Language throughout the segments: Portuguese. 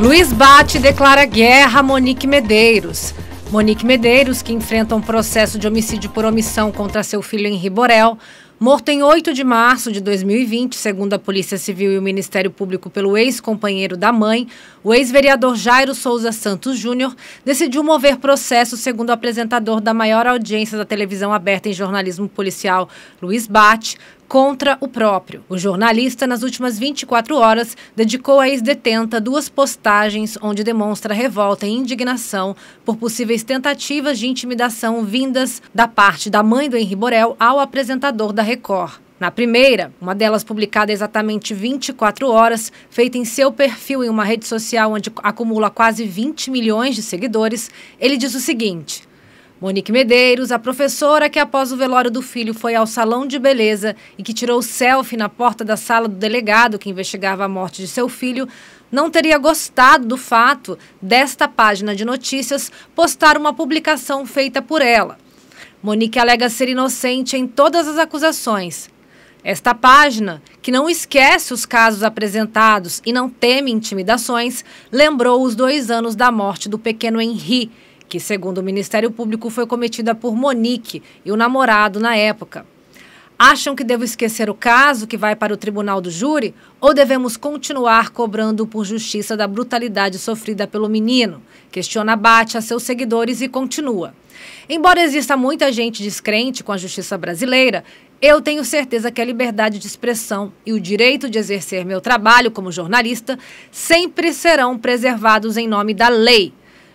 Luiz Bate declara guerra a Monique Medeiros. Monique Medeiros, que enfrenta um processo de homicídio por omissão contra seu filho Henri Borel, morto em 8 de março de 2020, segundo a Polícia Civil e o Ministério Público pelo ex-companheiro da mãe, o ex-vereador Jairo Souza Santos Júnior decidiu mover processo, segundo o apresentador da maior audiência da televisão aberta em jornalismo policial, Luiz Bate, contra o próprio. O jornalista, nas últimas 24 horas, dedicou à ex-detenta duas postagens onde demonstra revolta e indignação por possíveis tentativas de intimidação vindas da parte da mãe do Henri Borel ao apresentador da Record. Na primeira, uma delas publicada exatamente 24 horas, feita em seu perfil em uma rede social onde acumula quase 20 milhões de seguidores, ele diz o seguinte: Monique Medeiros, a professora que após o velório do filho foi ao salão de beleza e que tirou selfie na porta da sala do delegado que investigava a morte de seu filho, não teria gostado do fato desta página de notícias postar uma publicação feita por ela. Monique alega ser inocente em todas as acusações esta página, que não esquece os casos apresentados e não teme intimidações, lembrou os dois anos da morte do pequeno Henri, que, segundo o Ministério Público, foi cometida por Monique e o namorado na época. Acham que devo esquecer o caso que vai para o tribunal do júri ou devemos continuar cobrando por justiça da brutalidade sofrida pelo menino? Questiona Bate a seus seguidores e continua. Embora exista muita gente descrente com a justiça brasileira, eu tenho certeza que a liberdade de expressão e o direito de exercer meu trabalho como jornalista sempre serão preservados em nome da lei.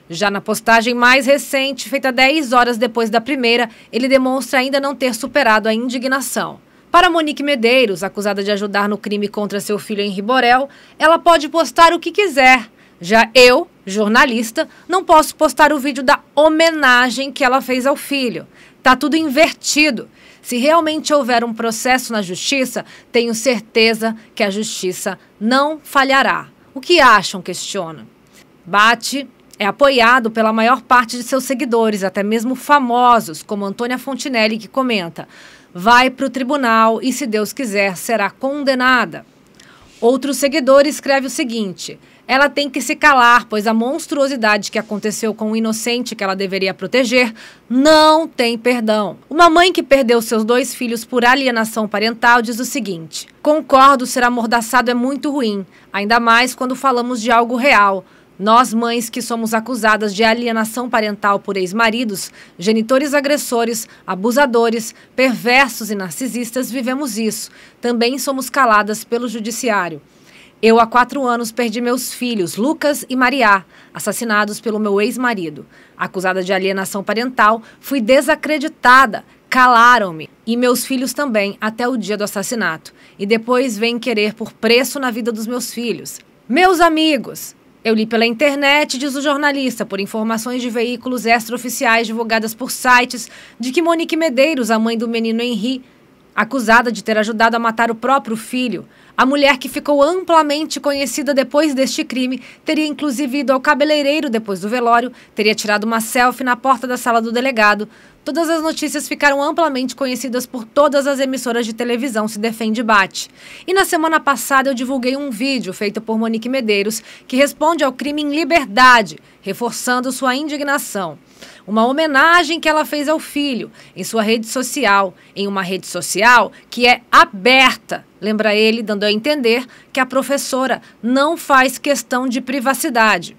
Já na postagem mais recente, feita 10 horas depois da primeira, ele demonstra ainda não ter superado a indignação. Para Monique Medeiros, acusada de ajudar no crime contra seu filho Henri Borel, ela pode postar o que quiser. Já eu, jornalista, não posso postar o vídeo da homenagem que ela fez ao filho. Tá tudo invertido. Se realmente houver um processo na justiça, tenho certeza que a justiça não falhará. O que acham? Questiona. Bate é apoiado pela maior parte de seus seguidores, até mesmo famosos, como Antônia Fontinelli, que comenta: vai para o tribunal e, se Deus quiser, será condenada. Outro seguidor escreve o seguinte: ela tem que se calar, pois a monstruosidade que aconteceu com o inocente que ela deveria proteger não tem perdão. Uma mãe que perdeu seus dois filhos por alienação parental diz o seguinte: Concordo, ser amordaçado é muito ruim, ainda mais quando falamos de algo real. Nós, mães que somos acusadas de alienação parental por ex-maridos, genitores agressores, abusadores, perversos e narcisistas, vivemos isso. Também somos caladas pelo judiciário. Eu, há quatro anos, perdi meus filhos, Lucas e Mariá, assassinados pelo meu ex-marido. Acusada de alienação parental, fui desacreditada. Calaram-me e meus filhos também até o dia do assassinato. E depois vêm querer por preço na vida dos meus filhos. Meus amigos, eu li pela internet, diz o jornalista, por informações de veículos extraoficiais divulgadas por sites, de que Monique Medeiros, a mãe do menino Henri, Acusada de ter ajudado a matar o próprio filho, a mulher que ficou amplamente conhecida depois deste crime teria inclusive ido ao cabeleireiro depois do velório, teria tirado uma selfie na porta da sala do delegado, Todas as notícias ficaram amplamente conhecidas por todas as emissoras de televisão Se Defende Bate. E na semana passada eu divulguei um vídeo feito por Monique Medeiros que responde ao crime em liberdade, reforçando sua indignação. Uma homenagem que ela fez ao filho em sua rede social, em uma rede social que é aberta, lembra ele, dando a entender que a professora não faz questão de privacidade.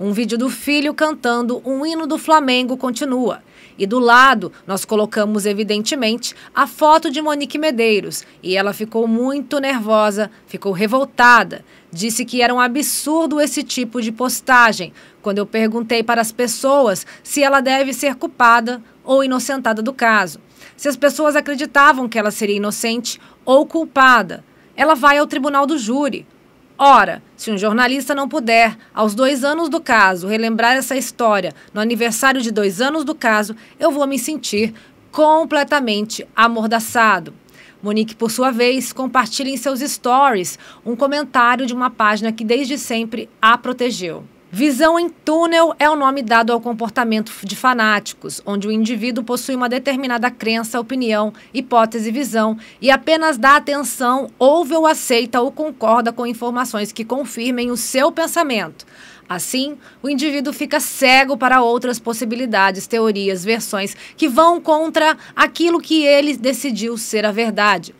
Um vídeo do filho cantando um hino do Flamengo continua e do lado, nós colocamos, evidentemente, a foto de Monique Medeiros. E ela ficou muito nervosa, ficou revoltada. Disse que era um absurdo esse tipo de postagem. Quando eu perguntei para as pessoas se ela deve ser culpada ou inocentada do caso, se as pessoas acreditavam que ela seria inocente ou culpada, ela vai ao tribunal do júri. Ora, se um jornalista não puder, aos dois anos do caso, relembrar essa história no aniversário de dois anos do caso, eu vou me sentir completamente amordaçado. Monique, por sua vez, compartilha em seus stories um comentário de uma página que desde sempre a protegeu. Visão em túnel é o nome dado ao comportamento de fanáticos, onde o indivíduo possui uma determinada crença, opinião, hipótese, visão e apenas dá atenção, ouve ou aceita ou concorda com informações que confirmem o seu pensamento. Assim, o indivíduo fica cego para outras possibilidades, teorias, versões que vão contra aquilo que ele decidiu ser a verdade,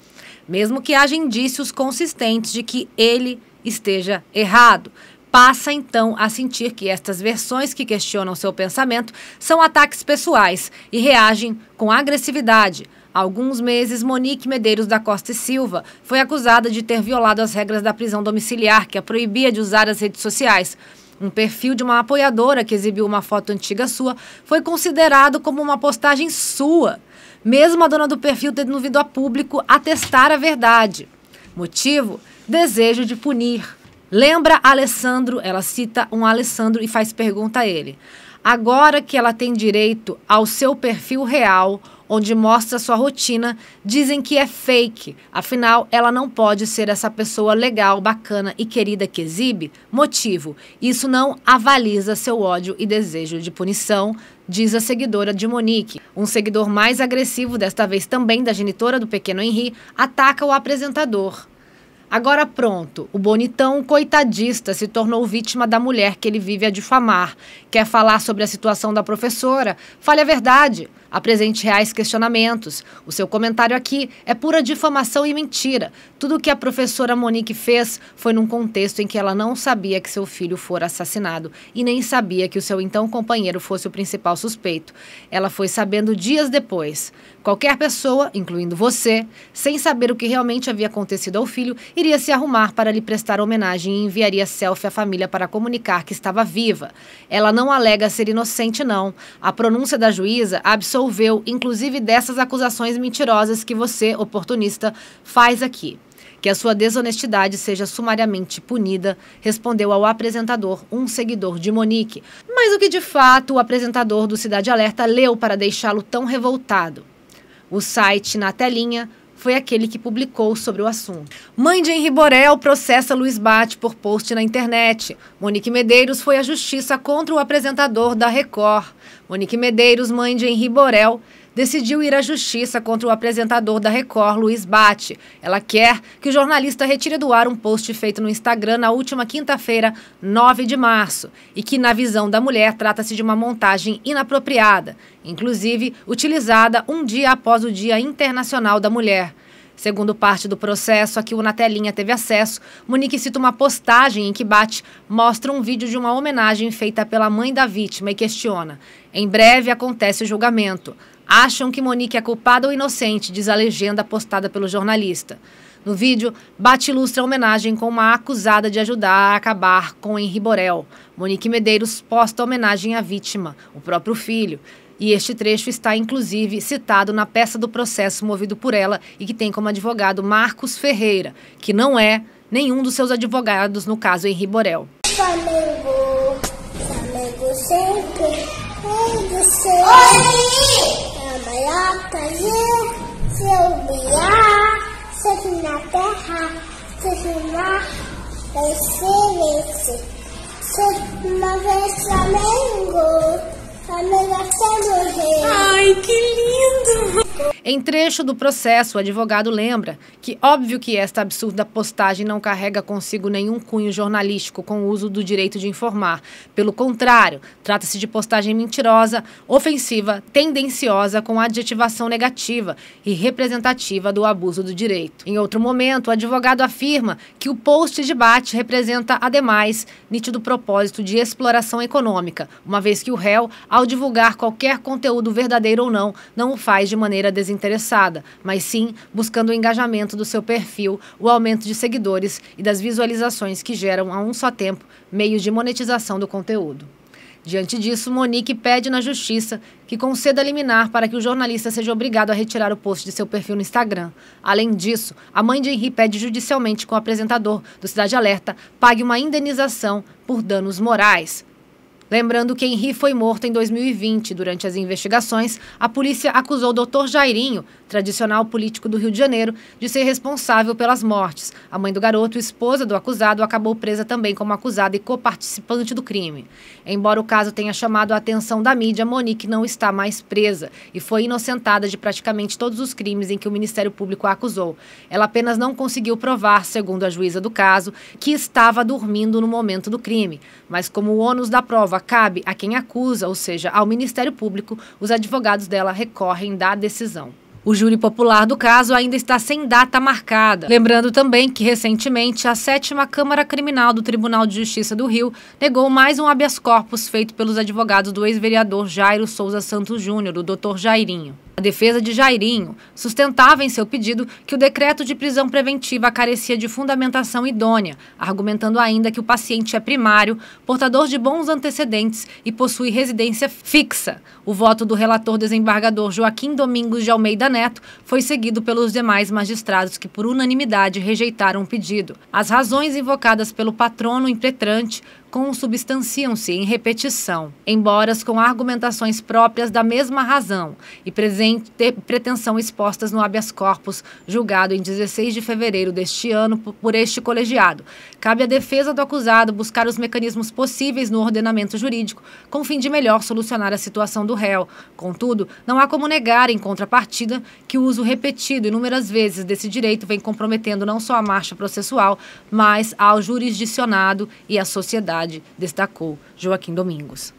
mesmo que haja indícios consistentes de que ele esteja errado passa então a sentir que estas versões que questionam seu pensamento são ataques pessoais e reagem com agressividade. Há alguns meses, Monique Medeiros da Costa e Silva foi acusada de ter violado as regras da prisão domiciliar, que a proibia de usar as redes sociais. Um perfil de uma apoiadora que exibiu uma foto antiga sua foi considerado como uma postagem sua, mesmo a dona do perfil tendo vindo a público atestar a verdade. Motivo? Desejo de punir. Lembra Alessandro? Ela cita um Alessandro e faz pergunta a ele. Agora que ela tem direito ao seu perfil real, onde mostra sua rotina, dizem que é fake. Afinal, ela não pode ser essa pessoa legal, bacana e querida que exibe. Motivo: isso não avaliza seu ódio e desejo de punição, diz a seguidora de Monique. Um seguidor mais agressivo, desta vez também da genitora do pequeno Henri, ataca o apresentador. Agora pronto, o bonitão coitadista se tornou vítima da mulher que ele vive a difamar. Quer falar sobre a situação da professora? Fale a verdade. Apresente reais questionamentos. O seu comentário aqui é pura difamação e mentira. Tudo o que a professora Monique fez foi num contexto em que ela não sabia que seu filho fora assassinado e nem sabia que o seu então companheiro fosse o principal suspeito. Ela foi sabendo dias depois. Qualquer pessoa, incluindo você, sem saber o que realmente havia acontecido ao filho, iria se arrumar para lhe prestar homenagem e enviaria selfie à família para comunicar que estava viva. Ela não alega ser inocente, não. A pronúncia da juíza absolveu absolveu, inclusive dessas acusações mentirosas que você, oportunista, faz aqui. Que a sua desonestidade seja sumariamente punida, respondeu ao apresentador um seguidor de Monique. Mas o que de fato o apresentador do Cidade Alerta leu para deixá-lo tão revoltado? O site na telinha foi aquele que publicou sobre o assunto. Mãe de Henri Borel processa Luiz Bate por post na internet. Monique Medeiros foi à justiça contra o apresentador da Record. Monique Medeiros, mãe de Henri Borel, decidiu ir à justiça contra o apresentador da Record, Luiz Bate. Ela quer que o jornalista retire do ar um post feito no Instagram na última quinta-feira, 9 de março, e que, na visão da mulher, trata-se de uma montagem inapropriada, inclusive utilizada um dia após o Dia Internacional da Mulher. Segundo parte do processo a que o Natelinha teve acesso, Monique cita uma postagem em que Bate mostra um vídeo de uma homenagem feita pela mãe da vítima e questiona. Em breve acontece o julgamento. Acham que Monique é culpada ou inocente, diz a legenda postada pelo jornalista. No vídeo, Bate ilustra a homenagem com uma acusada de ajudar a acabar com Henri Borel. Monique Medeiros posta homenagem à vítima, o próprio filho. E este trecho está, inclusive, citado na peça do processo movido por ela e que tem como advogado Marcos Ferreira, que não é nenhum dos seus advogados no caso Henri Borel. Flamengo, Flamengo sempre, sempre. Oi! gaiota e seu biá, seja na terra, seja no mar, vencer, vencer. Seja uma vez Flamengo, Flamengo até morrer. Ai, que lindo! Em trecho do processo, o advogado lembra que óbvio que esta absurda postagem não carrega consigo nenhum cunho jornalístico com o uso do direito de informar. Pelo contrário, trata-se de postagem mentirosa, ofensiva, tendenciosa com adjetivação negativa e representativa do abuso do direito. Em outro momento, o advogado afirma que o post debate representa, ademais, nítido propósito de exploração econômica, uma vez que o réu, ao divulgar qualquer conteúdo verdadeiro ou não, não o faz de maneira desinformada desinteressada, mas sim buscando o engajamento do seu perfil, o aumento de seguidores e das visualizações que geram a um só tempo meios de monetização do conteúdo. Diante disso, Monique pede na justiça que conceda liminar para que o jornalista seja obrigado a retirar o post de seu perfil no Instagram. Além disso, a mãe de Henri pede judicialmente que o apresentador do Cidade Alerta pague uma indenização por danos morais. Lembrando que Henri foi morto em 2020. Durante as investigações, a polícia acusou o Dr. Jairinho tradicional político do Rio de Janeiro, de ser responsável pelas mortes. A mãe do garoto, esposa do acusado, acabou presa também como acusada e coparticipante do crime. Embora o caso tenha chamado a atenção da mídia, Monique não está mais presa e foi inocentada de praticamente todos os crimes em que o Ministério Público a acusou. Ela apenas não conseguiu provar, segundo a juíza do caso, que estava dormindo no momento do crime. Mas como o ônus da prova cabe a quem acusa, ou seja, ao Ministério Público, os advogados dela recorrem da decisão. O júri popular do caso ainda está sem data marcada. Lembrando também que, recentemente, a 7 Câmara Criminal do Tribunal de Justiça do Rio negou mais um habeas corpus feito pelos advogados do ex-vereador Jairo Souza Santos Júnior, o doutor Jairinho. A defesa de Jairinho sustentava em seu pedido que o decreto de prisão preventiva carecia de fundamentação idônea, argumentando ainda que o paciente é primário, portador de bons antecedentes e possui residência fixa. O voto do relator desembargador Joaquim Domingos de Almeida Neto foi seguido pelos demais magistrados que, por unanimidade, rejeitaram o pedido. As razões invocadas pelo patrono impetrante consubstanciam-se em repetição, embora com argumentações próprias da mesma razão e presente pretensão expostas no habeas corpus julgado em 16 de fevereiro deste ano por este colegiado. Cabe à defesa do acusado buscar os mecanismos possíveis no ordenamento jurídico com o fim de melhor solucionar a situação do réu. Contudo, não há como negar em contrapartida que o uso repetido inúmeras vezes desse direito vem comprometendo não só a marcha processual, mas ao jurisdicionado e à sociedade cidade, destacou Joaquim Domingos.